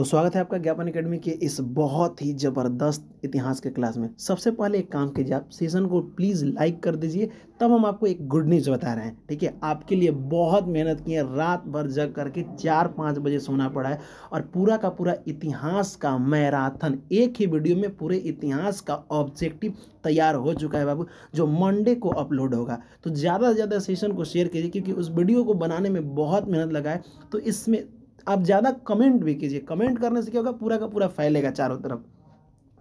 तो स्वागत है आपका ज्ञापन एकेडमी के इस बहुत ही ज़बरदस्त इतिहास के क्लास में सबसे पहले एक काम कीजिए आप सेशन को प्लीज़ लाइक कर दीजिए तब हम आपको एक गुड न्यूज़ बता रहे हैं ठीक है आपके लिए बहुत मेहनत की है रात भर जग करके चार पाँच बजे सोना पड़ा है और पूरा का पूरा इतिहास का मैराथन एक ही वीडियो में पूरे इतिहास का ऑब्जेक्टिव तैयार हो चुका है बाबू जो मंडे को अपलोड होगा तो ज़्यादा से ज़्यादा सेशन को शेयर कीजिए क्योंकि उस वीडियो को बनाने में बहुत मेहनत लगा है तो इसमें आप ज़्यादा कमेंट भी कीजिए कमेंट करने से क्या होगा पूरा का पूरा फैलेगा चारों तरफ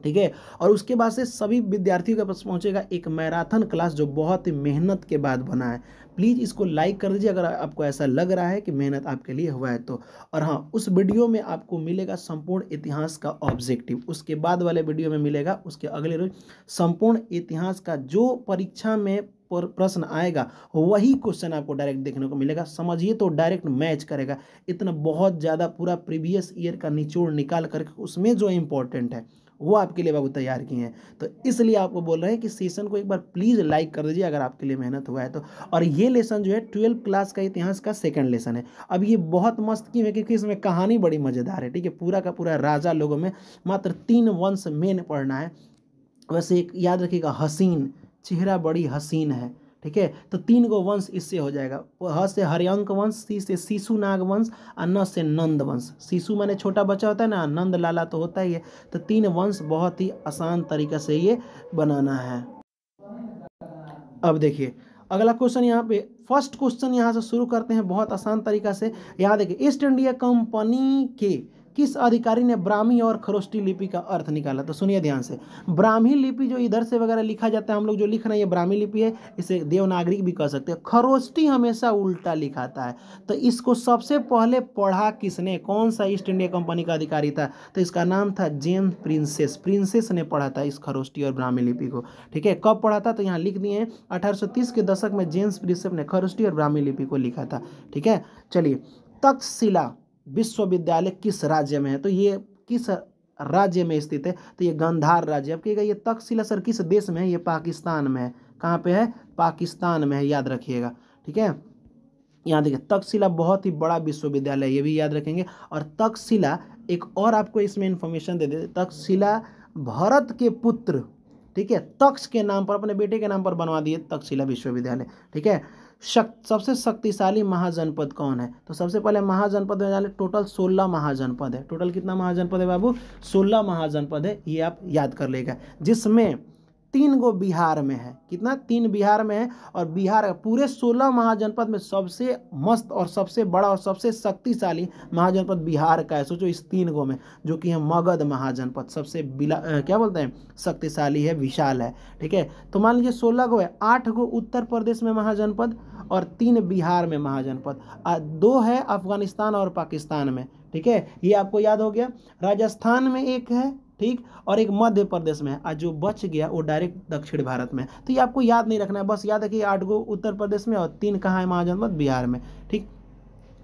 ठीक है और उसके बाद से सभी विद्यार्थियों के पास पहुंचेगा एक मैराथन क्लास जो बहुत ही मेहनत के बाद बना है प्लीज़ इसको लाइक कर दीजिए अगर आपको ऐसा लग रहा है कि मेहनत आपके लिए हुआ है तो और हाँ उस वीडियो में आपको मिलेगा संपूर्ण इतिहास का ऑब्जेक्टिव उसके बाद वाले वीडियो में मिलेगा उसके अगले रोज संपूर्ण इतिहास का जो परीक्षा में प्रश्न आएगा वही क्वेश्चन आपको डायरेक्ट देखने को मिलेगा समझिए तो डायरेक्ट मैच करेगा इतना बहुत ज़्यादा पूरा प्रीवियस ईयर का निचोड़ निकाल करके उसमें जो इंपॉर्टेंट है वो आपके लिए बाबू तैयार किए हैं तो इसलिए आपको बोल रहे हैं कि सेशन को एक बार प्लीज़ लाइक कर दीजिए अगर आपके लिए मेहनत हुआ है तो और ये लेसन जो है ट्वेल्व क्लास का इतिहास का सेकंड लेसन है अब ये बहुत मस्त क्यों है क्योंकि इसमें कहानी बड़ी मज़ेदार है ठीक है पूरा का पूरा राजा लोगों में मात्र तीन वंश मेन पढ़ना है वैसे एक याद रखिएगा हसीन चेहरा बड़ी हसीन है ठीक है तो तीन गो वंश इससे हो जाएगा ह से हरियंक वंश सी से शिशु नाग वंश और न से नंद वंश शिशु माने छोटा बच्चा होता है ना नंद लाला तो होता ही है तो तीन वंश बहुत ही आसान तरीके से ये बनाना है अब देखिए अगला क्वेश्चन यहाँ पे फर्स्ट क्वेश्चन यहाँ से शुरू करते हैं बहुत आसान तरीका से यहाँ देखिए ईस्ट इंडिया कंपनी के किस अधिकारी ने ब्राह्मी और खरोष्टी लिपि का अर्थ निकाला तो सुनिए ध्यान से ब्राह्मी लिपि जो इधर से वगैरह लिखा जाता है हम लोग जो लिख रहे हैं ये ब्राह्मी लिपि है इसे देवनागरिक भी कह सकते हैं खरोष्टी हमेशा उल्टा लिखाता है तो इसको सबसे पहले पढ़ा किसने कौन सा ईस्ट इंडिया कंपनी का अधिकारी था तो इसका नाम था जेम्स प्रिंसेस प्रिंसेस ने पढ़ा था इस खरोष्टी और ब्राह्मी लिपि को ठीक है कब पढ़ा था तो यहाँ लिख दिए हैं अठारह के दशक में जेम्स प्रिंसेप ने खरोष्टी और ब्राह्मी लिपि को लिखा था ठीक है चलिए तक्षशिला विश्वविद्यालय किस राज्य में है तो ये किस राज्य में स्थित है तो ये गंधार राज्य अब कहेगा ये तकशिला सर किस देश में है ये पाकिस्तान में है कहाँ पे है पाकिस्तान में है याद रखिएगा ठीक है यहाँ देखिए तकशिला बहुत ही बड़ा विश्वविद्यालय है ये भी याद रखेंगे और तकशिला एक और आपको इसमें इन्फॉर्मेशन दे देते तकशिला भरत के पुत्र ठीक है तक्ष के नाम पर अपने बेटे के नाम पर बनवा दिए तक्षशिला विश्वविद्यालय ठीक है सबसे शक्तिशाली महाजनपद कौन है तो सबसे पहले महाजनपद में जाने टोटल सोलह महाजनपद है टोटल कितना महाजनपद है बाबू सोलह महाजनपद है ये आप याद कर लेगा जिसमें तीन गो बिहार में है कितना तीन बिहार में है और बिहार पूरे सोलह महाजनपद में सबसे मस्त और सबसे बड़ा और सबसे शक्तिशाली महाजनपद बिहार का है सोचो इस तीन गो में जो कि है मगध महाजनपद सबसे बिला क्या बोलते हैं शक्तिशाली है विशाल है ठीक है तो मान लीजिए सोलह गो है आठ गो उत्तर प्रदेश में महाजनपद और तीन बिहार में महाजनपद दो है अफगानिस्तान और पाकिस्तान में ठीक है ये आपको याद हो गया राजस्थान में एक है ठीक और एक मध्य प्रदेश में है जो बच गया वो डायरेक्ट दक्षिण भारत में तो ये आपको याद नहीं रखना है बस याद है कि आठ गो उत्तर प्रदेश में और तीन कहाँ है महाजनपद बिहार में ठीक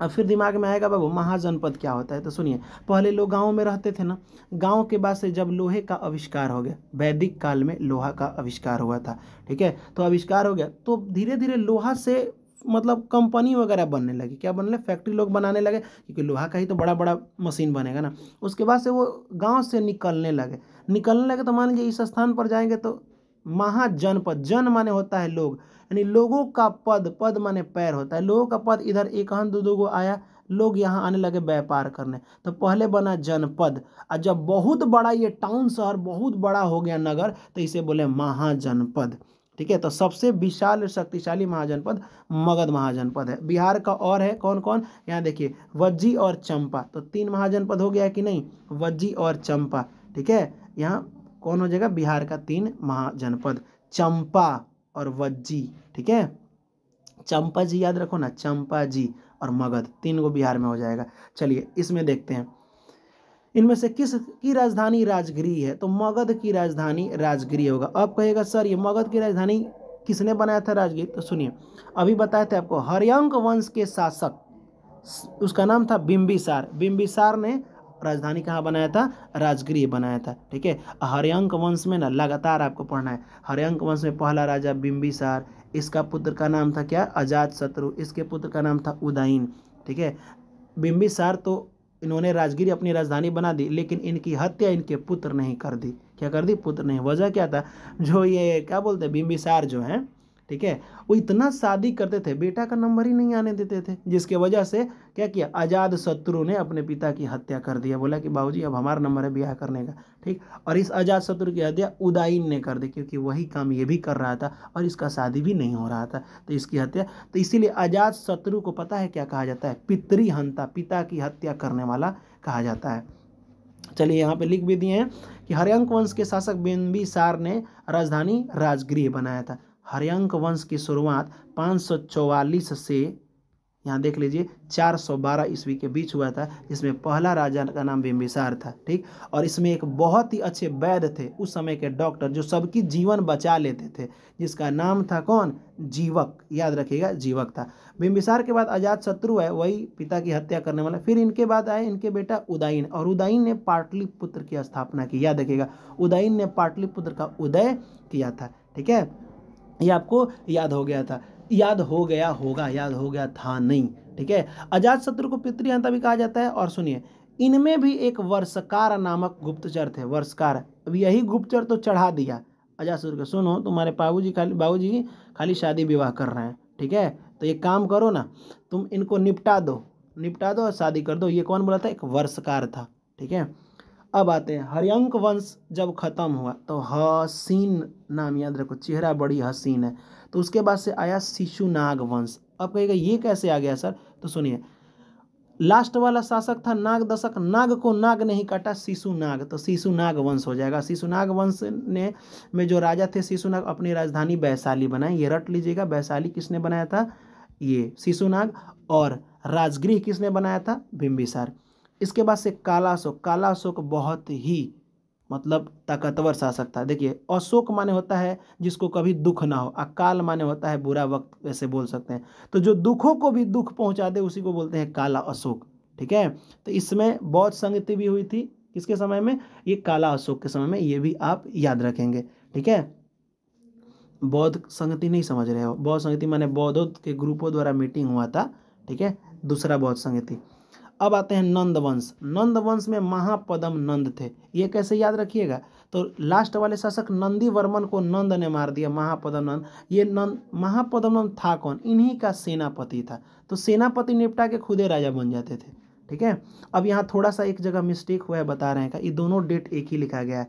अब फिर दिमाग में आएगा बाबू महाजनपद क्या होता है तो सुनिए पहले लोग गाँव में रहते थे ना गाँव के बाद से जब लोहे का आविष्कार हो गया वैदिक काल में लोहा का आविष्कार हुआ था ठीक है तो आविष्कार हो गया तो धीरे धीरे लोहा से मतलब कंपनी वगैरह बनने लगी क्या बनने लगे फैक्ट्री लोग बनाने लगे क्योंकि लोहा का ही तो बड़ा बड़ा मशीन बनेगा ना उसके बाद से वो गाँव से निकलने लगे निकलने लगे तो मान लीजिए इस स्थान पर जाएंगे तो महाजनपद जन माने होता है लोग यानी लोगों का पद पद माने पैर होता है लोगों का पद इधर एक हन दो दो आया लोग यहाँ आने लगे व्यापार करने तो पहले बना जनपद और जब बहुत बड़ा ये टाउन शहर बहुत बड़ा हो गया नगर तो इसे बोले महाजनपद ठीक है तो सबसे विशाल शक्तिशाली महाजनपद मगध महाजनपद है बिहार का और है कौन कौन यहाँ देखिए वज्जी और चंपा तो तीन महाजनपद हो गया कि नहीं वज्जी और चंपा ठीक है यहाँ कौन हो जाएगा बिहार का तीन महाजनपद चंपा और वज्जी ठीक है चंपा जी याद रखो ना चंपा जी और मगध तीन को बिहार में हो जाएगा चलिए इसमें देखते हैं इनमें से किस की राजधानी राजगिरी है तो मगध की राजधानी राजगिरी होगा अब कहेगा सर ये मगध की राजधानी किसने बनाया था राजगिरी तो सुनिए अभी बताए थे आपको हरियंक वंश के शासक उसका नाम था बिम्बिसार बिम्बिसार ने राजधानी कहाँ बनाया था राजगिरी बनाया था ठीक है हरियंक वंश में ना लगातार आपको पढ़ना है हरियंक वंश में पहला राजा बिम्बिसार इसका पुत्र का नाम था क्या अजात शत्रु इसके पुत्र का नाम था उदयन ठीक है बिम्बिसार तो इन्होंने राजगिरी अपनी राजधानी बना दी लेकिन इनकी हत्या इनके पुत्र नहीं कर दी क्या कर दी पुत्र नहीं वजह क्या था जो ये क्या बोलते हैं बिम्बिसार जो है ठीक है वो इतना शादी करते थे बेटा का नंबर ही नहीं आने देते थे जिसके वजह से क्या किया आज़ाद शत्रु ने अपने पिता की हत्या कर दिया बोला कि बाबूजी अब हमारा नंबर है ब्याह करने का ठीक और इस आज़ाद शत्रु की हत्या उदाइन ने कर दी क्योंकि वही काम ये भी कर रहा था और इसका शादी भी नहीं हो रहा था तो इसकी हत्या तो इसीलिए आज़ाद शत्रु को पता है क्या कहा जाता है पितृहंता पिता की हत्या करने वाला कहा जाता है चलिए यहाँ पे लिख भी दिए हैं कि हरियंक वंश के शासक बेनबी सार ने राजधानी राजगृह बनाया था हरियंक वंश की शुरुआत पाँच से यहाँ देख लीजिए 412 ईस्वी के बीच हुआ था जिसमें पहला राजा का नाम बिम्बिसार था ठीक और इसमें एक बहुत ही अच्छे वैद्य थे उस समय के डॉक्टर जो सबकी जीवन बचा लेते थे जिसका नाम था कौन जीवक याद रखिएगा जीवक था बिम्बिसार के बाद अजात शत्रु है वही पिता की हत्या करने वाला फिर इनके बाद आए इनके बेटा उदयन और उदयन ने पाटलिपुत्र की स्थापना की याद रखिएगा उदयन ने पाटलिपुत्र का उदय किया था ठीक है ये आपको याद हो गया था याद हो गया होगा याद हो गया था नहीं ठीक है अजात शत्रु को पितृहंता भी कहा जाता है और सुनिए इनमें भी एक वर्षकार नामक गुप्तचर थे वर्षकार अब यही गुप्तचर तो चढ़ा दिया अजात शत्रु को सुनो तुम्हारे जी खाली जी खाली शादी विवाह कर रहे हैं ठीक है तो ये काम करो ना तुम इनको निपटा दो निपटा दो और शादी कर दो ये कौन बोला था एक वर्षकार था ठीक है अब आते हैं हरियंक वंश जब ख़त्म हुआ तो हसीन नाम याद रखो चेहरा बड़ी हसीन है तो उसके बाद से आया शिशुनाग वंश अब कहेगा ये कैसे आ गया सर तो सुनिए लास्ट वाला शासक था नाग दशक नाग को नाग नहीं काटा शिशुनाग तो शिशुनाग वंश हो जाएगा शिशुनाग वंश ने में जो राजा थे शिशुनाग अपनी राजधानी वैशाली बनाई ये रट लीजिएगा वैशाली किसने बनाया था ये शिशुनाग और राजगृह किसने बनाया था बिम्बिसार इसके बाद से काला अशोक काला अशोक बहुत ही मतलब ताकतवर शासक था देखिए अशोक माने होता है जिसको कभी दुख ना हो अकाल माने होता है बुरा वक्त ऐसे बोल सकते हैं तो जो दुखों को भी दुख पहुंचा दे उसी को बोलते हैं काला अशोक ठीक है तो इसमें बौद्ध संगति भी हुई थी किसके समय में ये काला अशोक के समय में ये भी आप याद रखेंगे ठीक है बौद्ध संगति नहीं समझ रहे हो बौद्ध संगति माने बौद्धों के ग्रुपों द्वारा मीटिंग हुआ था ठीक है दूसरा बौद्ध संगति अब आते हैं नंद वंश नंद वंश में महापदम नंद थे ये कैसे याद रखिएगा तो लास्ट वाले शासक नंदी वर्मन को नंद ने मार दिया महापदम नंद ये नंद महापदम नंद था कौन इन्हीं का सेनापति था तो सेनापति निपटा के खुदे राजा बन जाते थे ठीक है अब यहाँ थोड़ा सा एक जगह मिस्टेक हुआ है बता रहे हैं का ये दोनों डेट एक ही लिखा गया है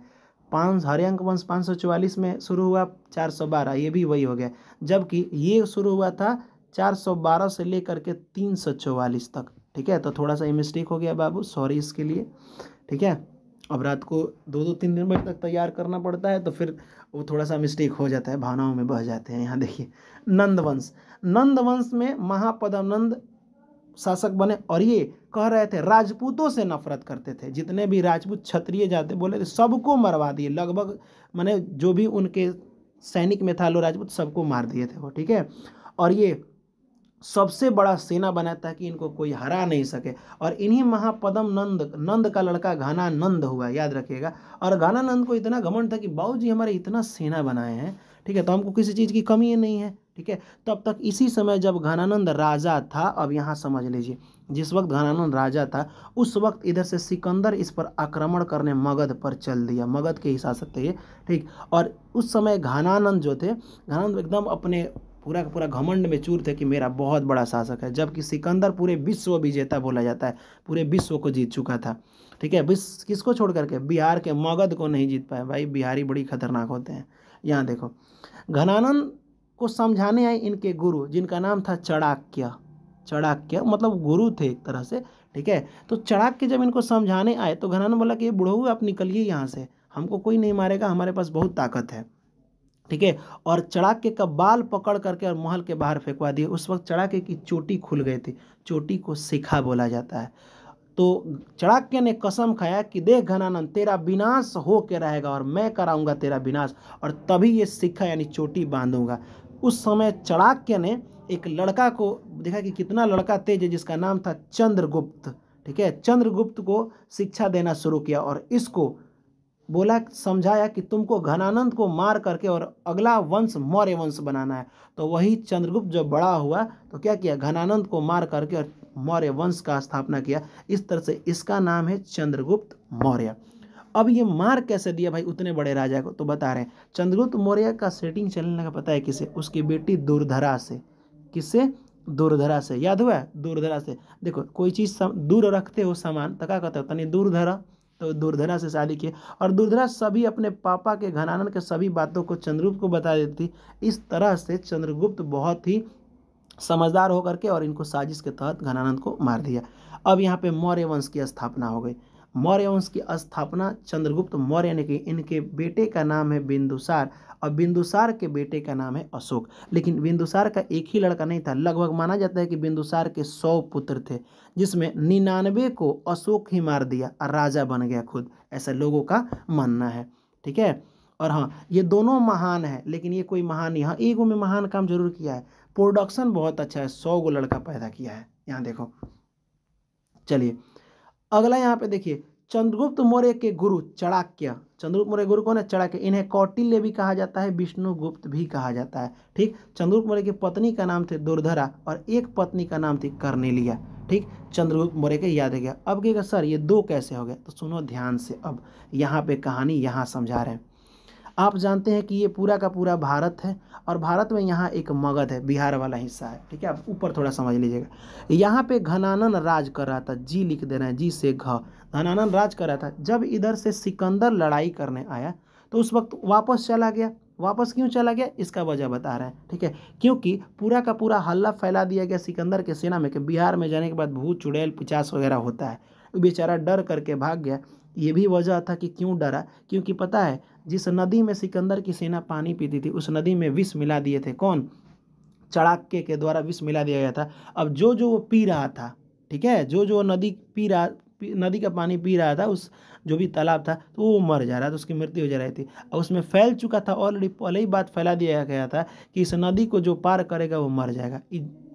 पाँच हरियंक वंश पाँच सौ चौवालीस में शुरू हुआ चार सौ बारह ये भी वही हो गया जबकि ये शुरू हुआ था चार सौ बारह से लेकर के तीन सौ चौवालीस तक ठीक है तो थोड़ा सा ये मिस्टेक हो गया बाबू सॉरी इसके लिए ठीक है अब रात को दो दो तीन दिन बजे तक तैयार करना पड़ता है तो फिर वो थोड़ा सा मिस्टेक हो जाता है भावनाओं में बह जाते हैं यहाँ देखिए नंदवंश नंदवंश में महापदानंद शासक बने और ये कह रहे थे राजपूतों से नफरत करते थे जितने भी राजपूत क्षत्रिय जाते बोले थे सबको मरवा दिए लगभग मैंने जो भी उनके सैनिक में था लो राजपूत सबको मार दिए थे वो ठीक है और ये सबसे बड़ा सेना बना ताकि इनको कोई हरा नहीं सके और इन्हीं महापदम नंद नंद का लड़का नंद हुआ याद रखिएगा और नंद को इतना घमंड था कि बाबू जी हमारे इतना सेना बनाए हैं ठीक है तो हमको किसी चीज़ की कमी नहीं है ठीक है तब तक इसी समय जब घनानंद राजा था अब यहाँ समझ लीजिए जिस वक्त घनानंद राजा था उस वक्त इधर से सिकंदर इस पर आक्रमण करने मगध पर चल दिया मगध के हिसाब से थे तो ठीक और उस समय घनानंद जो थे घनानंद एकदम अपने पूरा का पूरा घमंड में चूर थे कि मेरा बहुत बड़ा शासक है जबकि सिकंदर पूरे विश्व विजेता बोला जाता है पूरे विश्व को जीत चुका था ठीक है विश्व किसको छोड़ करके बिहार के मगध को नहीं जीत पाए भाई बिहारी बड़ी खतरनाक होते हैं यहाँ देखो घनानंद को समझाने आए इनके गुरु जिनका नाम था चड़ाक्य चड़ाक्य मतलब गुरु थे एक तरह से ठीक है तो चड़ाक्य जब इनको समझाने आए तो घनानंद बोला कि ये बुढ़ऊ आप निकलिए यहाँ से हमको कोई नहीं मारेगा हमारे पास बहुत ताकत है ठीक है और चड़ाके का बाल पकड़ करके और महल के बाहर फेंकवा दिए उस वक्त चड़ाके की चोटी खुल गई थी चोटी को सिखा बोला जाता है तो चड़ाके ने कसम खाया कि देख घनानंद तेरा विनाश हो के रहेगा और मैं कराऊंगा तेरा विनाश और तभी ये सिक्खा यानी चोटी बांधूंगा उस समय चड़ाक्य ने एक लड़का को देखा कि कितना लड़का तेज है जिसका नाम था चंद्रगुप्त ठीक है चंद्रगुप्त को शिक्षा देना शुरू किया और इसको बोला समझाया कि तुमको घनानंद को मार करके और अगला वंश मौर्य वंश बनाना है तो वही चंद्रगुप्त जब बड़ा हुआ तो क्या किया घनानंद को मार करके और मौर्य वंश का स्थापना किया इस तरह से इसका नाम है चंद्रगुप्त मौर्य अब ये मार कैसे दिया भाई उतने बड़े राजा को तो बता रहे हैं चंद्रगुप्त मौर्य का सेटिंग चलने लगा पता है किसे उसकी बेटी दुर्धरा से किसे दूरधरा से याद हुआ दूरधरा से देखो कोई चीज़ दूर रखते हो सामान तो क्या कहते हो तनि दूरधरा तो दुर्धरा से शादी की और दुर्धरा सभी अपने पापा के घनानंद के सभी बातों को चंद्रगुप्त को बता देती इस तरह से चंद्रगुप्त बहुत ही समझदार होकर के और इनको साजिश के तहत घनानंद को मार दिया अब यहाँ पे मौर्य वंश की स्थापना हो गई मौर्य वंश की स्थापना चंद्रगुप्त मौर्य ने की इनके बेटे का नाम है बिंदुसार और बिंदुसार के बेटे का नाम है अशोक लेकिन बिंदुसार का एक ही लड़का नहीं था लगभग माना जाता है कि बिंदुसार के सौ पुत्र थे जिसमें निन्यानवे को अशोक ही मार दिया और राजा बन गया खुद ऐसा लोगों का मानना है ठीक है और हाँ ये दोनों महान है लेकिन ये कोई महान नहीं हाँ एगो में महान काम जरूर किया है प्रोडक्शन बहुत अच्छा है सौ गो लड़का पैदा किया है यहाँ देखो चलिए अगला यहाँ पे देखिए चंद्रगुप्त मौर्य के गुरु चड़ाक्य चंद्रगुप्त मौर्य गुरु कौन है चड़ाक्य इन्हें कौटिल्य भी कहा जाता है विष्णुगुप्त भी कहा जाता है ठीक चंद्रगुप्त मौर्य की पत्नी का नाम थे दुर्धरा और एक पत्नी का नाम थी कर्नेलिया ठीक चंद्रगुप्त मौर्य के याद गया अब कहेगा सर ये दो कैसे हो गए तो सुनो ध्यान से अब यहाँ पे कहानी यहाँ समझा रहे हैं आप जानते हैं कि ये पूरा का पूरा भारत है और भारत में यहाँ एक मगध है बिहार वाला हिस्सा है ठीक है आप ऊपर थोड़ा समझ लीजिएगा यहाँ पे घनानन राज कर रहा था जी लिख दे रहे हैं जी से घ धनानंद राज कर रहा था जब इधर से सिकंदर लड़ाई करने आया तो उस वक्त वापस चला गया वापस क्यों चला गया इसका वजह बता रहा है ठीक है क्योंकि पूरा का पूरा हल्ला फैला दिया गया सिकंदर के सेना में कि बिहार में जाने के बाद भूत चुड़ैल पिचास वगैरह होता है बेचारा डर करके भाग गया ये भी वजह था कि क्यों डरा क्योंकि पता है जिस नदी में सिकंदर की सेना पानी पीती थी उस नदी में विष मिला दिए थे कौन चढ़ाके के द्वारा विष मिला दिया गया था अब जो जो वो पी रहा था ठीक है जो जो नदी पी रहा नदी का पानी पी रहा था उस जो भी तालाब था तो वो मर जा रहा था उसकी मृत्यु हो जा रही थी और उसमें फैल चुका था ऑलरेडी पहले ही बात फैला दिया गया था कि इस नदी को जो पार करेगा वो मर जाएगा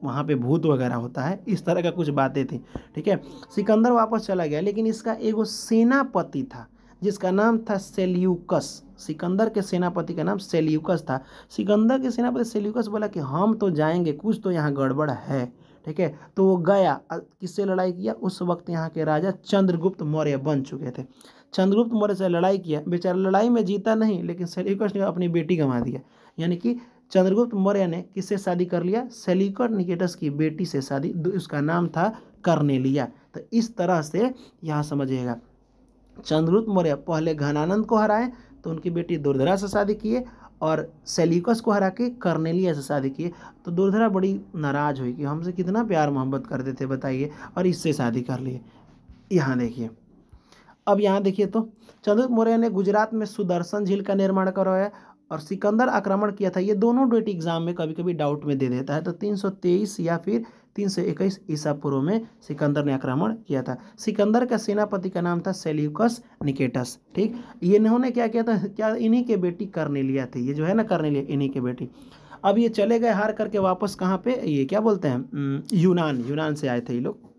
वहाँ पे भूत वगैरह होता है इस तरह का कुछ बातें थी ठीक है सिकंदर वापस चला गया लेकिन इसका एगो सेनापति था जिसका नाम था सेल्यूकस सिकंदर के सेनापति का नाम सेल्यूकस था सिकंदर के सेनापति सेल्यूकस बोला कि हम तो जाएंगे कुछ तो यहाँ गड़बड़ है ठीक है तो वो गया किससे लड़ाई किया उस वक्त यहाँ के राजा चंद्रगुप्त मौर्य बन चुके थे चंद्रगुप्त मौर्य से लड़ाई किया बेचारा लड़ाई में जीता नहीं लेकिन सेलिकस ने अपनी बेटी गंवा दिया यानी कि चंद्रगुप्त मौर्य ने किससे शादी कर लिया सेलिकर निकेटस की बेटी से शादी उसका नाम था करने लिया तो इस तरह से यहाँ समझिएगा चंद्रगुप्त मौर्य पहले घनानंद को हराए तो उनकी बेटी दुर्धरा से शादी किए और सेलिकस को हरा के कर्नेलिया से शादी किए तो दुर्धरा बड़ी नाराज़ हुई कि हमसे कितना प्यार मोहब्बत करते थे बताइए और इससे शादी कर लिए यहाँ देखिए अब यहाँ देखिए तो चंद्रगुप्त मौर्य ने गुजरात में सुदर्शन झील का निर्माण करवाया और सिकंदर आक्रमण किया था ये दोनों डेट एग्जाम में कभी कभी डाउट में दे देता है तो तीन या फिर तीन सौ इक्कीस ईसा पूर्व में सिकंदर ने आक्रमण किया था सिकंदर का सेनापति का नाम था सेल्यूकस निकेटस ठीक ये इन्होंने क्या किया था क्या इन्हीं के बेटी करने लिया थी ये जो है ना करने लिया इन्हीं के बेटी अब ये चले गए हार करके वापस कहाँ पे ये क्या बोलते हैं यूनान यूनान से आए थे ये लोग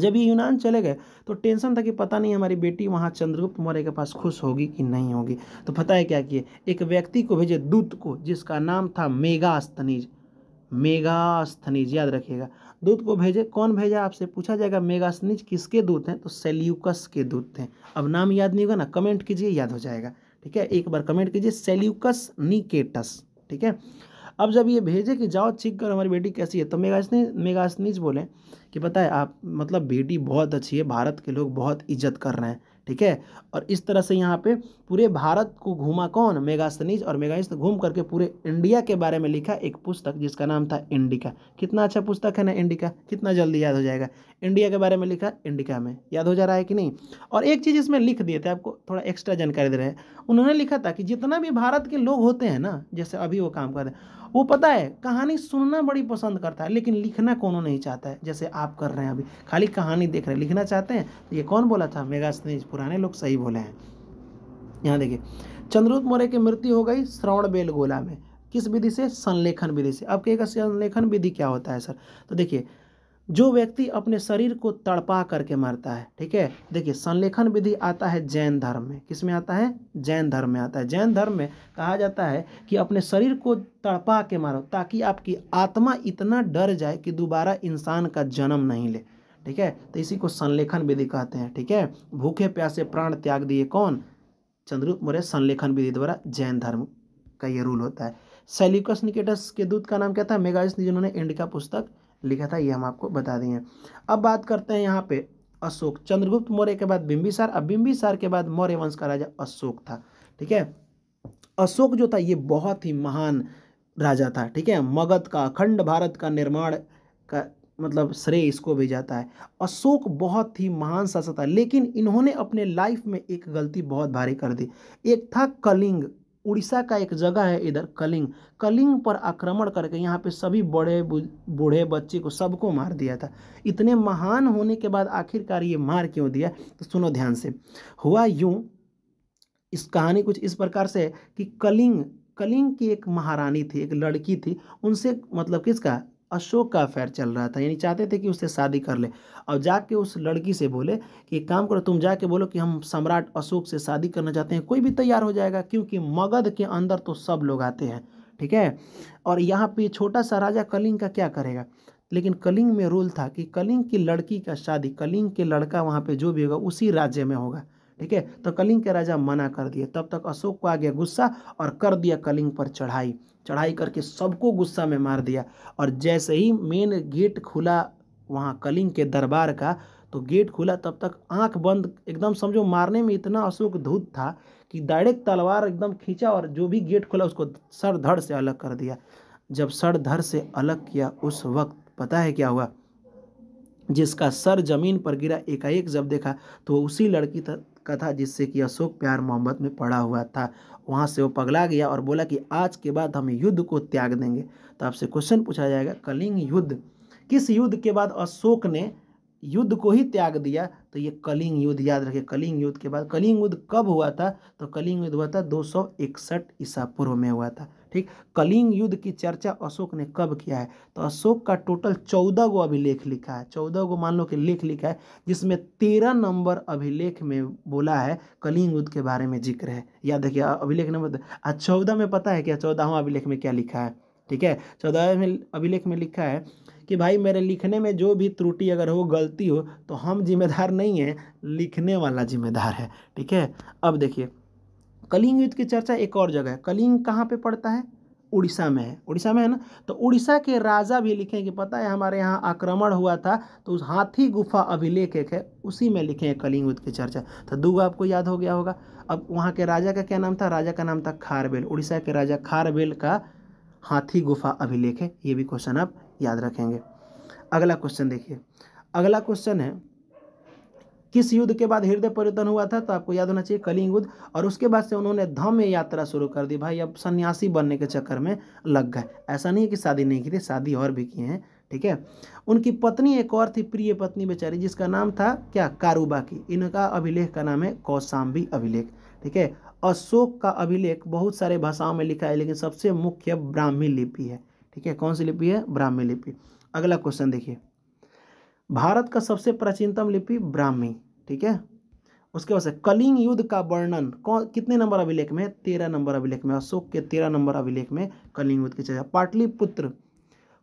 जब ये यूनान चले गए तो टेंशन था कि पता नहीं हमारी बेटी वहाँ चंद्रगुप्त मौर्य के पास खुश होगी कि नहीं होगी तो पता है क्या किए एक व्यक्ति को भेजे दूत को जिसका नाम था मेगास्तनीज मेगास्तनीज याद रखिएगा दूत को भेजे कौन भेजा आपसे पूछा जाएगा मेगासनिज किसके दूत हैं तो सेल्यूकस के दूत थे अब नाम याद नहीं होगा ना कमेंट कीजिए याद हो जाएगा ठीक है एक बार कमेंट कीजिए सेल्यूकस निकेटस ठीक है अब जब ये भेजे कि जाओ चीख कर हमारी बेटी कैसी है तो मेगा मेगासनीज बोले कि पता है आप मतलब बेटी बहुत अच्छी है भारत के लोग बहुत इज्जत कर रहे हैं ठीक है और इस तरह से यहाँ पे पूरे भारत को घूमा कौन मेगास्तनीज और मेगाइस्त घूम करके पूरे इंडिया के बारे में लिखा एक पुस्तक जिसका नाम था इंडिका कितना अच्छा पुस्तक है ना इंडिका कितना जल्दी याद हो जाएगा इंडिया के बारे में लिखा इंडिका में याद हो जा रहा है कि नहीं और एक चीज़ इसमें लिख दिए थे आपको थोड़ा एक्स्ट्रा जानकारी दे रहे हैं उन्होंने लिखा था कि जितना भी भारत के लोग होते हैं ना जैसे अभी वो काम कर रहे हैं वो पता है कहानी सुनना बड़ी पसंद करता है लेकिन लिखना कौन नहीं चाहता है जैसे आप कर रहे हैं अभी खाली कहानी देख रहे हैं लिखना चाहते हैं तो ये कौन बोला था मेगा स्नेज पुराने लोग सही बोले हैं यहाँ देखिए चंद्रूत मौर्य की मृत्यु हो गई श्रवण बेलगोला में किस विधि से संलेखन विधि से अब कहेगा संलेखन विधि क्या होता है सर तो देखिए जो व्यक्ति अपने शरीर को तड़पा करके मरता है ठीक है देखिए संलेखन विधि आता है जैन धर्म में किस में आता है जैन धर्म में आता है जैन धर्म में कहा जाता है कि अपने शरीर को तड़पा के मारो ताकि आपकी आत्मा इतना डर जाए कि दोबारा इंसान का जन्म नहीं ले ठीक है तो इसी को संलेखन विधि कहते हैं ठीक है भूखे प्यासे प्राण त्याग दिए कौन चंद्रगुप्त मौर्य संलेखन विधि द्वारा जैन धर्म का ये रूल होता है सेल्यूकस निकेटस के दूत का नाम क्या था मेगाजिस जिन्होंने इंड का पुस्तक लिखा था ये हम आपको बता दिए हैं अब बात करते हैं यहाँ पे अशोक चंद्रगुप्त मौर्य के बाद बिंबिसार अब बिंबिसार के बाद मौर्य वंश का राजा अशोक था ठीक है अशोक जो था ये बहुत ही महान राजा था ठीक है मगध का अखंड भारत का निर्माण का मतलब श्रेय इसको भी जाता है अशोक बहुत ही महान शासक था लेकिन इन्होंने अपने लाइफ में एक गलती बहुत भारी कर दी एक था कलिंग उड़ीसा का एक जगह है इधर कलिंग कलिंग पर आक्रमण करके यहाँ पे सभी बड़े बूढ़े बच्चे को सबको मार दिया था इतने महान होने के बाद आखिरकार ये मार क्यों दिया तो सुनो ध्यान से हुआ यूँ इस कहानी कुछ इस प्रकार से है कि कलिंग कलिंग की एक महारानी थी एक लड़की थी उनसे मतलब किसका अशोक का अफेयर चल रहा था यानी चाहते थे कि उससे शादी कर ले और जाके उस लड़की से बोले कि काम करो तुम जाके बोलो कि हम सम्राट अशोक से शादी करना चाहते हैं कोई भी तैयार हो जाएगा क्योंकि मगध के अंदर तो सब लोग आते हैं ठीक है और यहाँ पे छोटा सा राजा कलिंग का क्या करेगा लेकिन कलिंग में रूल था कि कलिंग की लड़की का शादी कलिंग के लड़का वहाँ पर जो भी होगा उसी राज्य में होगा ठीक है तो कलिंग के राजा मना कर दिए तब तक अशोक को आ गया गुस्सा और कर दिया कलिंग पर चढ़ाई चढ़ाई करके सबको गुस्सा में मार दिया और जैसे ही मेन गेट खुला वहाँ कलिंग के दरबार का तो गेट खुला तब तक आंख बंद एकदम समझो मारने में इतना अशोक धूत था कि डायरेक्ट तलवार एकदम खींचा और जो भी गेट खुला उसको सर धड़ से अलग कर दिया जब सर धड़ से अलग किया उस वक्त पता है क्या हुआ जिसका सर जमीन पर गिरा एकाएक जब देखा तो उसी लड़की कथा जिससे कि अशोक प्यार मोहब्बत में पड़ा हुआ था वहाँ से वो पगला गया और बोला कि आज के बाद हम युद्ध को त्याग देंगे तो आपसे क्वेश्चन पूछा जाएगा कलिंग युद्ध किस युद्ध के बाद अशोक ने युद्ध को ही त्याग दिया तो ये कलिंग युद्ध याद रखिए कलिंग युद्ध के बाद कलिंग युद्ध कब हुआ था तो कलिंग युद्ध हुआ था दो सौ इकसठ ईसा पूर्व में हुआ था ठीक कलिंग युद्ध की चर्चा अशोक ने कब किया है तो अशोक का टोटल चौदह गो अभिलेख लिखा है चौदह गो मान लो कि लेख लिखा है जिसमें तेरह नंबर अभिलेख में बोला है कलिंग युद्ध के बारे में जिक्र है याद देखिए अभिलेख नंबर आज चौदह में पता है क्या चौदहवा अभिलेख में क्या लिखा है ठीक है चौदह में अभिलेख में लिखा है कि भाई मेरे लिखने में जो भी त्रुटि अगर हो गलती हो तो हम जिम्मेदार नहीं हैं लिखने वाला जिम्मेदार है ठीक है अब देखिए कलिंग युद्ध की चर्चा एक और जगह है कलिंग कहाँ पे पड़ता है उड़ीसा में है उड़ीसा में है ना तो उड़ीसा के राजा भी लिखे कि पता है हमारे यहाँ आक्रमण हुआ था तो उस हाथी गुफा अभिलेख एक है उसी में लिखे हैं कलिंग युद्ध की चर्चा तो दो आपको याद हो गया होगा अब वहाँ के राजा का क्या नाम था राजा का नाम था खारबेल उड़ीसा के राजा खारबेल का हाथी गुफा अभिलेख है ये भी क्वेश्चन आप याद रखेंगे अगला क्वेश्चन देखिए अगला क्वेश्चन है किस युद्ध के बाद हृदय परिवर्तन हुआ था तो आपको याद होना चाहिए कलिंग युद्ध और उसके बाद से उन्होंने धम यात्रा शुरू कर दी भाई अब सन्यासी बनने के चक्कर में लग गए ऐसा नहीं है कि शादी नहीं की थी शादी और भी किए हैं ठीक है उनकी पत्नी एक और थी प्रिय पत्नी बेचारी जिसका नाम था क्या कारूबा की इनका अभिलेख का नाम है कौसाम्बी अभिलेख ठीक है अशोक का अभिलेख बहुत सारे भाषाओं में लिखा है लेकिन सबसे मुख्य ब्राह्मी लिपि है ठीक है कौन सी लिपि है ब्राह्मी लिपि अगला क्वेश्चन देखिए भारत का सबसे प्राचीनतम लिपि ब्राह्मी ठीक है उसके बाद से कलिंग युद्ध का वर्णन कौन कितने नंबर अभिलेख में तेरह नंबर अभिलेख में अशोक के तेरह नंबर अभिलेख में कलिंग युद्ध की चर्चा पाटलिपुत्र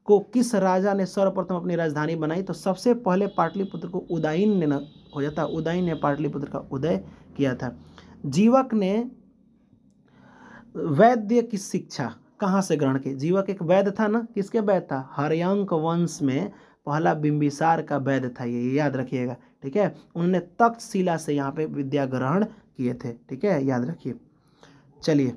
को किस राजा ने सर्वप्रथम अपनी राजधानी बनाई तो सबसे पहले पाटलिपुत्र को उदयन ने न, हो जाता उदयन ने पाटलिपुत्र का उदय किया था जीवक ने वैद्य की शिक्षा कहाँ से ग्रहण की जीवक एक वैद्य था ना किसके वैद्य था हरियंक वंश में पहला बिंबिसार का वैद्य था ये याद रखिएगा ठीक है उन्होंने तक्षशिला से यहाँ पे विद्या ग्रहण किए थे ठीक है याद रखिए चलिए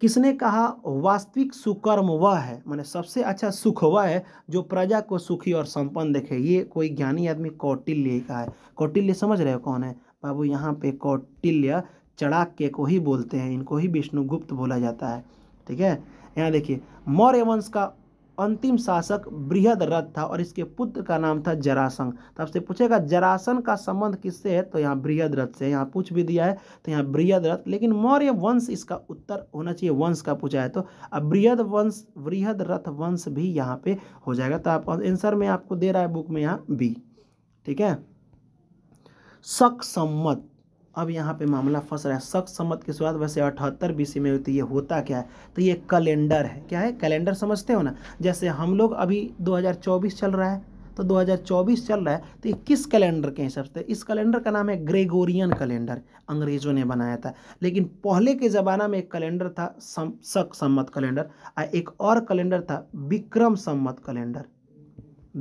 किसने कहा वास्तविक सुकर्म वह है माने सबसे अच्छा सुख वह है जो प्रजा को सुखी और संपन्न देखे ये कोई ज्ञानी आदमी कौटिल्य का है कौटिल्य समझ रहे हो कौन है बाबू यहाँ पे कौटिल्य चड़ाक्य को ही बोलते हैं इनको ही विष्णुगुप्त बोला जाता है ठीक है यहाँ देखिए मौर्य वंश का अंतिम शासक बृहद रथ था और इसके पुत्र का नाम था जरासन तब आपसे पूछेगा जरासन का संबंध किससे है तो यहाँ बृहद रथ से यहाँ पूछ भी दिया है तो यहाँ बृहद रथ लेकिन मौर्य वंश इसका उत्तर होना चाहिए वंश का पूछा है तो अब बृहद वंश बृहद रथ वंश भी यहाँ पे हो जाएगा तो आप आंसर में आपको दे रहा है बुक में यहाँ बी ठीक है सक सम्मत अब यहाँ पे मामला फंस रहा है शक सम्मत की शुरुआत वैसे अठहत्तर बीसी में होती है ये होता क्या है तो ये कैलेंडर है क्या है कैलेंडर समझते हो ना जैसे हम लोग अभी 2024 चल रहा है तो 2024 चल रहा है तो ये किस कैलेंडर के हिसाब से इस कैलेंडर का नाम है ग्रेगोरियन कैलेंडर अंग्रेजों ने बनाया था लेकिन पहले के ज़माना में एक कैलेंडर था सम, शक सम्मत कैलेंडर और एक और कैलेंडर था विक्रम सम्मत कैलेंडर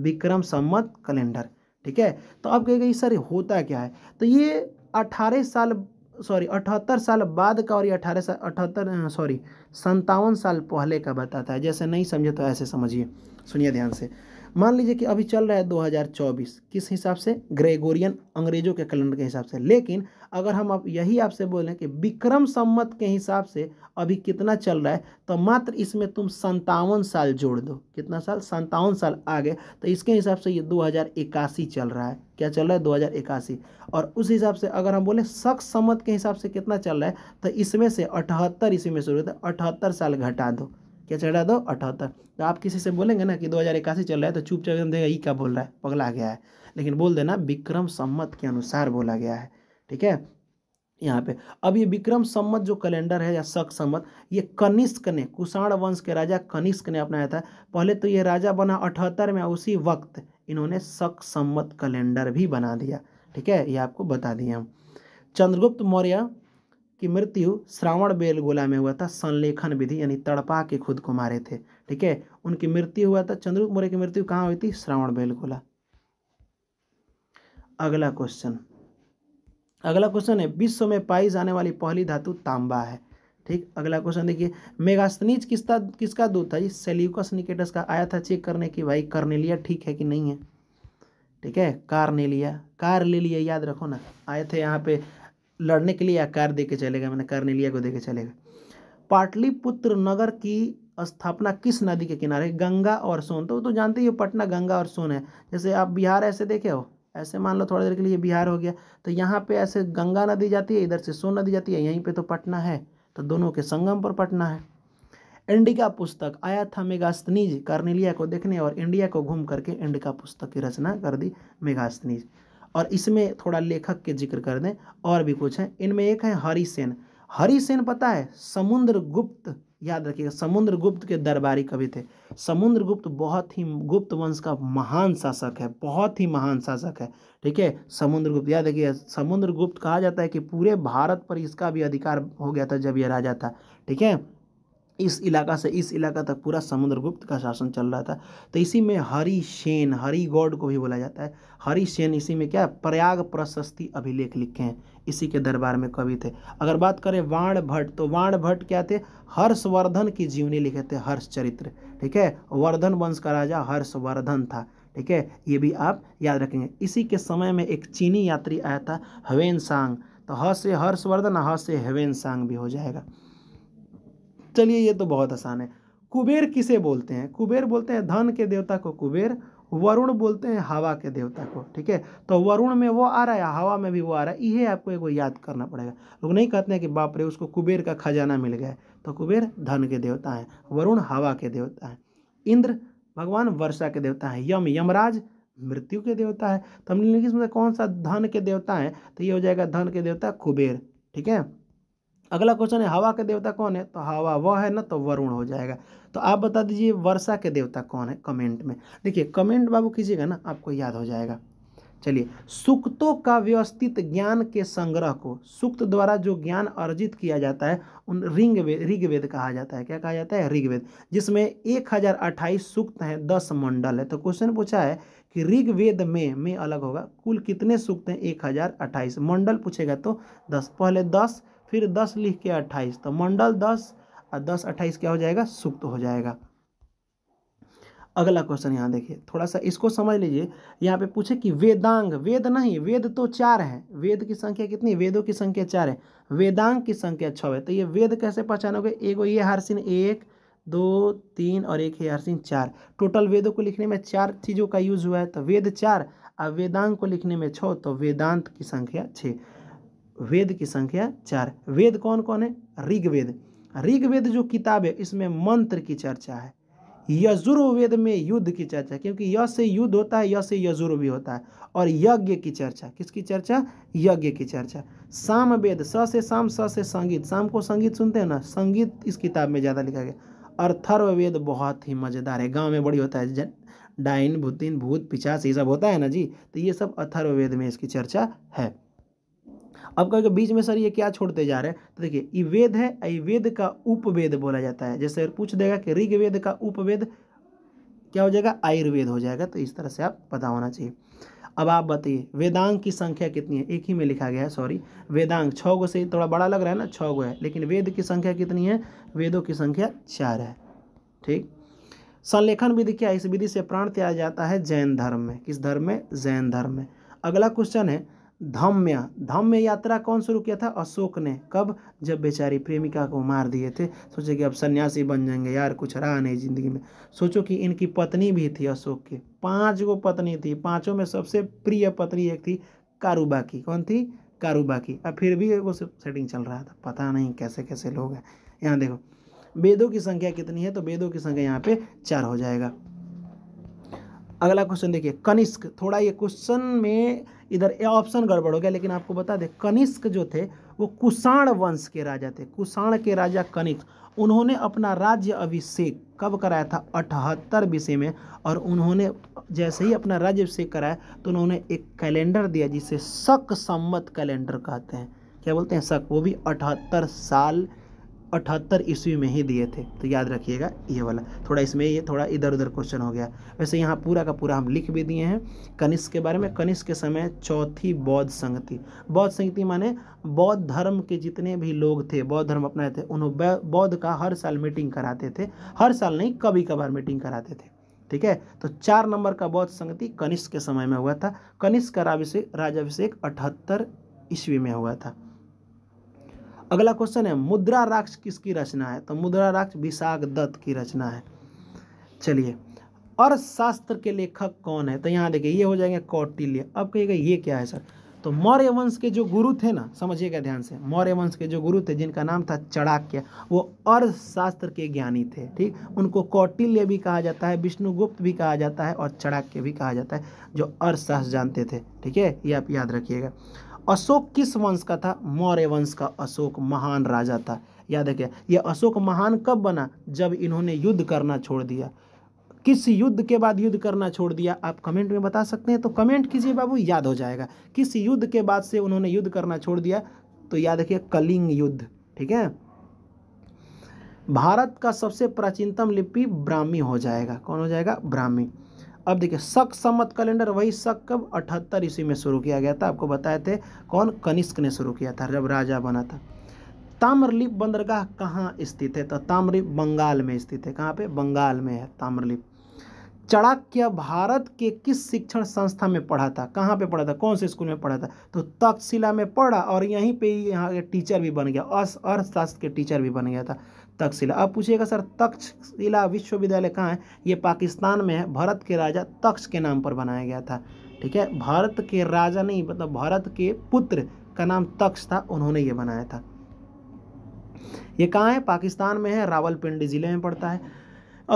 विक्रम सम्मत कैलेंडर ठीक है तो आप कहेगा सर होता क्या है तो ये अठारह साल सॉरी अठहत्तर साल बाद का और ये अठारह साल अठहत्तर सॉरी संतावन साल पहले का बताता है जैसे नहीं समझे तो ऐसे समझिए सुनिए ध्यान से मान लीजिए कि अभी चल रहा है 2024 किस हिसाब से ग्रेगोरियन अंग्रेजों के कैलेंडर के हिसाब से लेकिन अगर हम आप यही आपसे बोलें कि विक्रम सम्मत के हिसाब से अभी कितना चल रहा है तो मात्र इसमें तुम संतावन साल जोड़ दो कितना साल संतावन साल आगे तो इसके हिसाब से ये दो चल रहा है क्या चल रहा है दो और उस हिसाब से अगर हम बोले शक सम्मत के हिसाब से कितना चल रहा है तो इसमें से अठहत्तर इसी में शुरू होता है अठहत्तर साल घटा दो क्या चल रहा है दो अठहत्तर तो आप किसी से बोलेंगे ना कि दो हज़ार इक्यासी चल रहा है तो चुपचाप एकदम देगा ये क्या बोल रहा है पगला गया है लेकिन बोल देना विक्रम सम्मत के अनुसार बोला गया है ठीक है यहाँ पे अब ये विक्रम सम्मत जो कैलेंडर है या शक सम्मत ये कनिष्क ने कुषाण वंश के राजा कनिष्क ने अपनाया था पहले तो ये राजा बना अठहत्तर में उसी वक्त इन्होंने शक सम्मत कैलेंडर भी बना दिया ठीक है ये आपको बता दिया हम चंद्रगुप्त मौर्य की मृत्यु श्रावण बेलगोला में हुआ था संलेखन विधि यानी तड़पा के खुद को मारे थे ठीक है उनकी मृत्यु हुआ था चंद्र मोर्य की मृत्यु कहाँ हुई थी श्रावण बेलगोला अगला क्वेश्चन अगला क्वेश्चन है विश्व में पाई जाने वाली पहली धातु तांबा है ठीक अगला क्वेश्चन देखिए मेगास्तनीज किसका किसका दूध था जी सेल्यूकस निकेटस का आया था चेक करने की भाई करने लिया ठीक है कि नहीं है ठीक है कार ने लिया कार ले लिया याद रखो ना आए थे यहाँ पे लड़ने के लिए आकार दे के चलेगा मैंने कार्नेलिया को दे के चलेगा पाटलिपुत्र नगर की स्थापना किस नदी के किनारे गंगा और सोन तो तो जानते ही हो पटना गंगा और सोन है जैसे आप बिहार ऐसे देखे हो ऐसे मान लो थोड़ी देर के लिए बिहार हो गया तो यहाँ पे ऐसे गंगा नदी जाती है इधर से सोन नदी जाती है यहीं पे तो पटना है तो दोनों के संगम पर पटना है इंडिका पुस्तक आया था मेगास्तनीज कार्नेलिया को देखने और इंडिया को घूम करके इंडिका पुस्तक की रचना कर दी मेगास्तनीज और इसमें थोड़ा लेखक के जिक्र कर दें और भी कुछ है इनमें एक है हरिसेन हरिसेन पता है समुद्र गुप्त याद रखिएगा समुद्र गुप्त के दरबारी कवि थे समुद्र गुप्त बहुत ही गुप्त वंश का महान शासक है बहुत ही महान शासक है ठीक है समुद्र गुप्त याद रखिए समुद्र गुप्त कहा जाता है कि पूरे भारत पर इसका भी अधिकार हो गया था जब यह राजा था ठीक है इस इलाका से इस इलाका तक पूरा समुद्रगुप्त का शासन चल रहा था तो इसी में हरी सेन हरि गौड को भी बोला जाता है हरी सेन इसी में क्या प्रयाग प्रशस्ति अभिलेख लिखे हैं इसी के दरबार में कवि थे अगर बात करें वाण भट्ट तो वाण भट्ट क्या थे हर्षवर्धन की जीवनी लिखे थे हर्ष चरित्र ठीक है वर्धन वंश का राजा हर्षवर्धन था ठीक है ये भी आप याद रखेंगे इसी के समय में एक चीनी यात्री आया था हवेन सांग तो हर्ष हर्षवर्धन ह से हवेन सांग भी हो जाएगा चलिए ये तो बहुत आसान है कुबेर किसे बोलते हैं कुबेर बोलते हैं धन के देवता को कुबेर वरुण बोलते हैं हवा के देवता को ठीक है तो वरुण में वो आ रहा है हवा में भी वो आ रहा है ये आपको एक याद करना पड़ेगा लोग नहीं कहते हैं कि बाप रे उसको कुबेर का खजाना मिल गया तो कुबेर धन के देवता हैं वरुण हवा के देवता हैं इंद्र भगवान वर्षा के देवता हैं यम यमराज मृत्यु के देवता है तो हमने लिखी इसमें कौन सा धन के देवता है तो ये हो जाएगा धन के देवता कुबेर ठीक है अगला क्वेश्चन है हवा के देवता कौन है तो हवा वह है ना तो वरुण हो जाएगा तो आप बता दीजिए वर्षा के देवता कौन है कमेंट में देखिए कमेंट बाबू कीजिएगा ना आपको याद हो जाएगा चलिए सुक्तों का व्यवस्थित ज्ञान के संग्रह को सुक्त द्वारा जो ज्ञान अर्जित किया जाता है उन रिंग ऋग्वेद कहा जाता है क्या कहा जाता है ऋग्वेद जिसमें एक हज़ार अट्ठाईस सुक्त हैं दस मंडल है तो क्वेश्चन पूछा है कि ऋग्वेद में में अलग होगा कुल कितने सुक्त हैं एक हज़ार अट्ठाईस मंडल पूछेगा तो दस पहले दस फिर दस लिख के अट्ठाईस तो मंडल दस और दस अट्ठाईस क्या हो जाएगा सुक्त हो जाएगा अगला क्वेश्चन यहाँ देखिए थोड़ा सा इसको समझ लीजिए यहाँ पे पूछे कि वेदांग वेद नहीं वेद तो चार है वेद की संख्या कितनी वेदों की संख्या चार है वेदांग की संख्या छः है तो ये वेद कैसे पहचानोगे एगो ये हारसिन एक दो तीन और एक है हारसिन चार टोटल वेदों को लिखने में चार चीज़ों का यूज हुआ है तो वेद चार और वेदांग को लिखने में छो तो वेदांत की संख्या छः वेद की संख्या चार वेद कौन कौन है ऋग्वेद ऋग्वेद जो किताब है इसमें मंत्र की चर्चा है यजुर्वेद में युद्ध की चर्चा क्योंकि य से युद्ध होता है य से यजुर् भी होता है और यज्ञ की चर्चा किसकी चर्चा यज्ञ की चर्चा साम वेद स से साम स से संगीत साम को संगीत सुनते हैं ना संगीत इस किताब में ज़्यादा लिखा गया थर्ववेद बहुत ही मज़ेदार है गांव में बड़ी होता है जन डाइन भूतिन भूत पिचास ये सब होता है ना जी तो ये सब अथर्ववेद में इसकी चर्चा है अब कहेगा बीच में सर ये क्या छोड़ते जा रहे हैं तो देखिए ये वेद है ये वेद का उपवेद बोला जाता है जैसे पूछ देगा कि ऋग्वेद का उपवेद क्या हो जाएगा आयुर्वेद हो जाएगा तो इस तरह से आप पता होना चाहिए अब आप बताइए वेदांग की संख्या कितनी है एक ही में लिखा गया है सॉरी वेदांग छः गो से थोड़ा बड़ा लग रहा है ना छः गो है लेकिन वेद की संख्या कितनी है वेदों की संख्या चार है ठीक संलेखन विधि क्या है इस विधि से प्राण त्याग जाता है जैन धर्म में किस धर्म में जैन धर्म में अगला क्वेश्चन है धम्य धम्य यात्रा कौन शुरू किया था अशोक ने कब जब बेचारी प्रेमिका को मार दिए थे सोचे कि अब सन्यासी बन जाएंगे यार कुछ रहा नहीं ज़िंदगी में सोचो कि इनकी पत्नी भी थी अशोक की पांच गो पत्नी थी पांचों में सबसे प्रिय पत्नी एक थी कारूबा की कौन थी कारूबा की अब फिर भी वो सेटिंग चल रहा था पता नहीं कैसे कैसे लोग हैं यहाँ देखो वेदों की संख्या कितनी है तो वेदों की संख्या यहाँ पे चार हो जाएगा अगला क्वेश्चन देखिए कनिष्क थोड़ा ये क्वेश्चन में इधर ए ऑप्शन गड़बड़ हो गया लेकिन आपको बता दें कनिष्क जो थे वो कुषाण वंश के राजा थे कुषाण के राजा कनिष्क उन्होंने अपना राज्य अभिषेक कब कराया था अठहत्तर बीसी में और उन्होंने जैसे ही अपना राज्य अभिषेक कराया तो उन्होंने एक कैलेंडर दिया जिसे शक सम्मत कैलेंडर कहते हैं क्या बोलते हैं शक वो भी अठहत्तर साल अठहत्तर ईस्वी में ही दिए थे तो याद रखिएगा ये वाला थोड़ा इसमें ये थोड़ा इधर उधर क्वेश्चन हो गया वैसे यहाँ पूरा का पूरा हम लिख भी दिए हैं कनिष्क के बारे में कनिष्क के समय चौथी बौद्ध संगति बौद्ध संगति माने बौद्ध धर्म के जितने भी लोग थे बौद्ध धर्म अपनाए थे उन्होंने बौद्ध का हर साल मीटिंग कराते थे हर साल नहीं कभी कभार मीटिंग कराते थे ठीक है तो चार नंबर का बौद्ध संगति कनिष्क के समय में हुआ था कनिष्क का राजाभिषेक अठहत्तर ईस्वी में हुआ था अगला क्वेश्चन है मुद्रा राक्ष किसकी रचना है तो मुद्रा राक्ष विशाख दत्त की रचना है चलिए अर्थशास्त्र के लेखक कौन है तो यहाँ देखिए ये हो जाएंगे कौटिल्य अब कहिएगा ये क्या है सर तो मौर्य वंश के जो गुरु थे ना समझिएगा ध्यान से मौर्य वंश के जो गुरु थे जिनका नाम था चड़ाक्य वो अर्थशास्त्र के ज्ञानी थे ठीक उनको कौटिल्य भी कहा जाता है विष्णुगुप्त भी कहा जाता है और चड़ाक्य भी कहा जाता है जो अर्थशास्त्र जानते थे ठीक है ये आप याद रखिएगा अशोक किस वंश का था मौर्य वंश का अशोक महान राजा था याद रखिए यह अशोक महान कब बना जब इन्होंने युद्ध करना छोड़ दिया किस युद्ध के बाद युद्ध करना छोड़ दिया आप कमेंट में बता सकते हैं तो कमेंट कीजिए बाबू याद हो जाएगा किस युद्ध के बाद से उन्होंने युद्ध करना छोड़ दिया तो याद रखिए कलिंग युद्ध ठीक है भारत का सबसे प्राचीनतम लिपि ब्राह्मी हो जाएगा कौन हो जाएगा ब्राह्मी अब देखिए शक सम्मत कैलेंडर वही शक कब अठहत्तर ईस्वी में शुरू किया गया था आपको बताए थे कौन कनिष्क ने शुरू किया था जब राजा बना था ताम्रलिप बंदरगाह कहाँ स्थित है तो ताम्रलिप बंगाल में स्थित है कहाँ पे बंगाल में है ताम्रलिप चाणक्य भारत के किस शिक्षण संस्था में पढ़ा था कहाँ पे पढ़ा था कौन से स्कूल में पढ़ा था तो तक्षशिला में पढ़ा और यहीं पे ही यहाँ के टीचर भी बन गया अर्थशास्त्र के टीचर भी बन गया था तक्षशिला अब पूछिएगा सर तक्षशिला विश्वविद्यालय कहाँ है ये पाकिस्तान में है भारत के राजा तक्ष के नाम पर बनाया गया था ठीक है भारत के राजा नहीं मतलब भारत के पुत्र का नाम तक्ष था उन्होंने ये बनाया था ये कहाँ है पाकिस्तान में है रावलपिंडी जिले में पड़ता है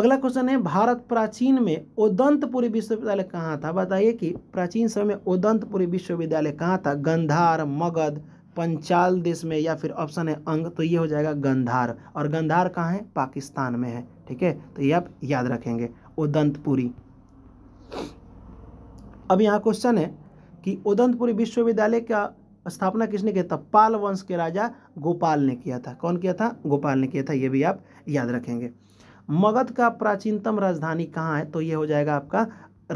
अगला क्वेश्चन है भारत प्राचीन में उदंतपुरी विश्वविद्यालय कहाँ था बताइए कि प्राचीन समय में उदंतपुरी विश्वविद्यालय कहाँ था गंधार मगध पंचाल देश में या फिर ऑप्शन है अंग तो ये हो जाएगा गंधार और गंधार कहाँ है पाकिस्तान में है ठीक है तो ये आप याद रखेंगे उदंतपुरी अब यहाँ क्वेश्चन है कि उदंतपुरी विश्वविद्यालय का स्थापना किसने किया था पाल वंश के राजा गोपाल ने किया था कौन किया था गोपाल ने किया था ये भी आप याद रखेंगे मगध का प्राचीनतम राजधानी कहाँ है तो ये हो जाएगा आपका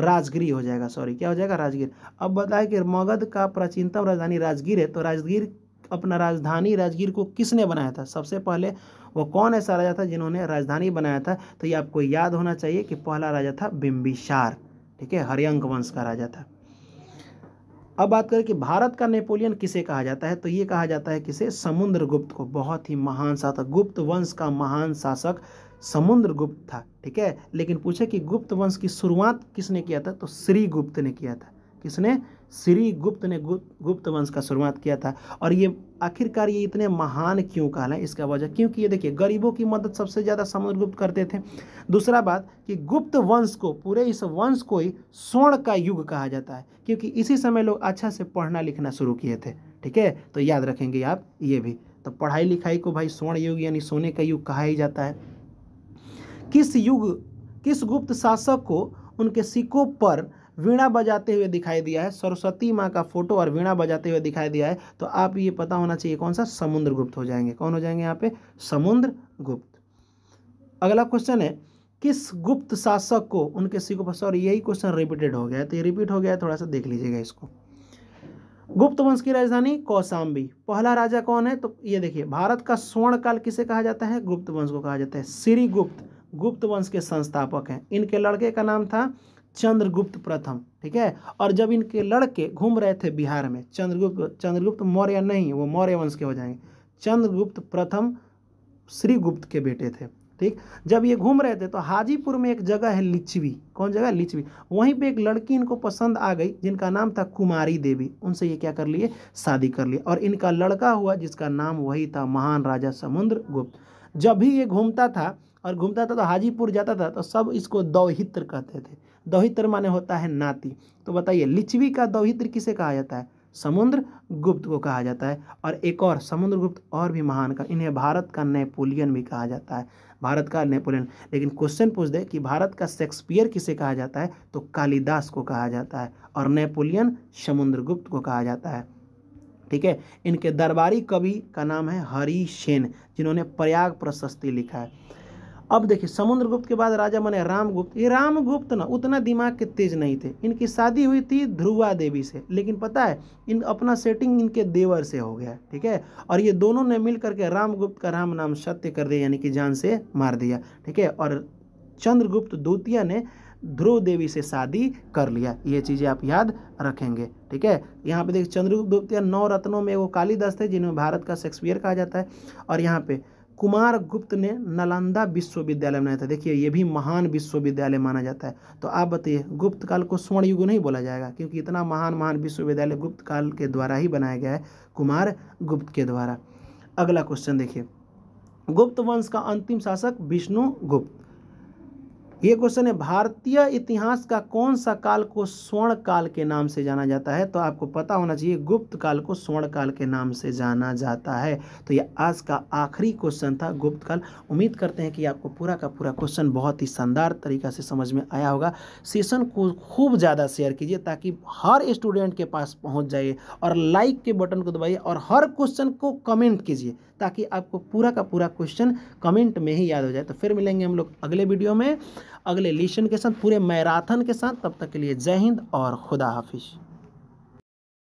राजगिरी हो जाएगा सॉरी क्या हो जाएगा राजगीर अब बताए कि मगध का प्राचीनतम राजधानी राजगीर है तो राजगीर अपना राजधानी राजगीर को किसने बनाया था सबसे पहले वो कौन ऐसा राजा था जिन्होंने राजधानी बनाया था तो ये आपको याद होना चाहिए कि पहला राजा था बिम्बिसार ठीक है हरियंक वंश का राजा था अब बात करें कि भारत का नेपोलियन किसे कहा जाता है तो ये कहा जाता है किसे समुद्रगुप्त को बहुत ही महान शासक गुप्त वंश का महान शासक समुद्रगुप्त था ठीक है लेकिन पूछे कि गुप्त वंश की शुरुआत किसने किया था तो श्री गुप्त ने किया था किसने श्री गुप्त ने गुप्त वंश का शुरुआत किया था और ये आखिरकार ये इतने महान क्यों है इसका वजह क्योंकि ये देखिए गरीबों की मदद सबसे ज़्यादा समुद्रगुप्त करते थे दूसरा बात कि गुप्त वंश को पूरे इस वंश को ही स्वर्ण का युग कहा जाता है क्योंकि इसी समय लोग अच्छा से पढ़ना लिखना शुरू किए थे ठीक है तो याद रखेंगे आप ये भी तो पढ़ाई लिखाई को भाई स्वर्ण युग यानी सोने का युग कहा ही जाता है किस युग किस गुप्त शासक को उनके सिक्कों पर वीणा बजाते हुए दिखाई दिया है सरस्वती माँ का फोटो और वीणा बजाते हुए दिखाई दिया है तो आप ये पता होना चाहिए कौन सा समुद्र गुप्त हो जाएंगे कौन हो जाएंगे यहाँ पे समुद्र गुप्त अगला क्वेश्चन है किस गुप्त शासक को उनके सिक्कों पर सॉरी यही क्वेश्चन रिपीटेड हो गया है तो ये रिपीट हो गया है थोड़ा सा देख लीजिएगा इसको गुप्त वंश की राजधानी कौशाम्बी पहला राजा कौन है तो ये देखिए भारत का स्वर्ण काल किसे कहा जाता है गुप्त वंश को कहा जाता है श्रीगुप्त गुप्त गुप्त वंश के संस्थापक हैं इनके लड़के का नाम था चंद्रगुप्त प्रथम ठीक है और जब इनके लड़के घूम रहे थे बिहार में चंद्रगुप्त चंद्रगुप्त मौर्य नहीं वो मौर्य वंश के हो जाएंगे चंद्रगुप्त प्रथम श्रीगुप्त के बेटे थे ठीक जब ये घूम रहे थे तो हाजीपुर में एक जगह है लिचवी कौन जगह लिचवी वहीं पे एक लड़की इनको पसंद आ गई जिनका नाम था कुमारी देवी उनसे ये क्या कर लिए शादी कर लिए और इनका लड़का हुआ जिसका नाम वही था महान राजा समुद्र गुप्त जब भी ये घूमता था और घूमता था तो हाजीपुर जाता था तो सब इसको दौहित्र कहते थे दौहित्र माने होता है नाती तो बताइए लिच्छवी का दौहित्र किसे कहा जाता है समुद्र गुप्त को कहा जाता है और एक और समुद्र गुप्त और भी महान का इन्हें भारत का नेपोलियन भी कहा जाता है भारत का नेपोलियन लेकिन क्वेश्चन पूछ दे कि भारत का शेक्सपियर किसे कहा जाता है तो कालिदास को कहा जाता है और नेपोलियन गुप्त को कहा जाता है ठीक है इनके दरबारी कवि का नाम है हरी सेन जिन्होंने प्रयाग प्रशस्ति लिखा है अब देखिए समुद्रगुप्त के बाद राजा बने रामगुप्त ये रामगुप्त ना उतना दिमाग के तेज नहीं थे इनकी शादी हुई थी ध्रुवा देवी से लेकिन पता है इन अपना सेटिंग इनके देवर से हो गया ठीक है और ये दोनों ने मिल करके रामगुप्त का राम नाम सत्य कर दिया यानी कि जान से मार दिया ठीक है और चंद्रगुप्त द्वितीय ने ध्रुव देवी से शादी कर लिया ये चीज़ें आप याद रखेंगे ठीक है यहाँ पे देखिए चंद्रगुप्त द्वितीय नौ रत्नों में वो कालीदास थे जिन्हें भारत का शेक्सपियर कहा जाता है और यहाँ पे कुमार गुप्त ने नालंदा विश्वविद्यालय बनाया था देखिए ये भी महान विश्वविद्यालय माना जाता है तो आप बताइए गुप्त काल को स्वर्ण युग नहीं बोला जाएगा क्योंकि इतना महान महान विश्वविद्यालय गुप्त काल के द्वारा ही बनाया गया है कुमार गुप्त के द्वारा अगला क्वेश्चन देखिए गुप्त वंश का अंतिम शासक विष्णु गुप्त ये क्वेश्चन है भारतीय इतिहास का कौन सा काल को स्वर्ण काल के नाम से जाना जाता है तो आपको पता होना चाहिए गुप्त काल को स्वर्ण काल के नाम से जाना जाता है तो ये आज का आखिरी क्वेश्चन था गुप्त काल उम्मीद करते हैं कि आपको पूरा का पूरा क्वेश्चन बहुत ही शानदार तरीका से समझ में आया होगा सेशन को खूब ज़्यादा शेयर कीजिए ताकि हर स्टूडेंट के पास पहुँच जाइए और लाइक के बटन को दबाइए और हर क्वेश्चन को कमेंट कीजिए ताकि आपको पूरा का पूरा क्वेश्चन कमेंट में ही याद हो जाए तो फिर मिलेंगे हम लोग अगले वीडियो में अगले लेशन के साथ पूरे मैराथन के साथ तब तक के लिए जय हिंद और खुदा हाफिज़